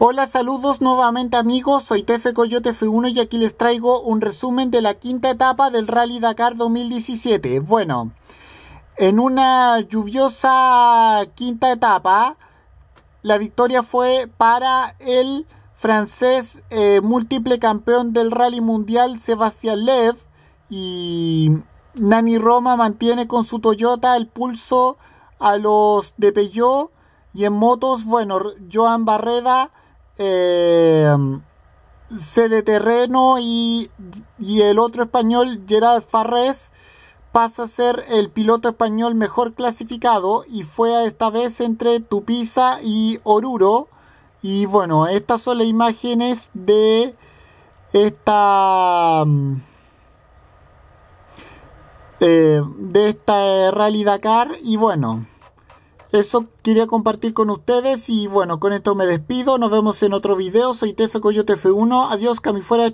Hola, saludos nuevamente amigos, soy Tefe Coyote F1 y aquí les traigo un resumen de la quinta etapa del Rally Dakar 2017. Bueno, en una lluviosa quinta etapa, la victoria fue para el francés eh, múltiple campeón del Rally Mundial Sebastián Lev y Nani Roma mantiene con su Toyota el pulso a los de Peugeot y en motos, bueno, Joan Barreda, eh, Terreno y, el otro español, Gerard Farrés, pasa a ser el piloto español mejor clasificado y fue esta vez entre Tupiza y Oruro. Y bueno, estas son las imágenes de esta... Em, eh, de esta Rally Dakar y bueno. Eso quería compartir con ustedes y bueno, con esto me despido. Nos vemos en otro video. Soy Tefe Coyote F1. Adiós, fuera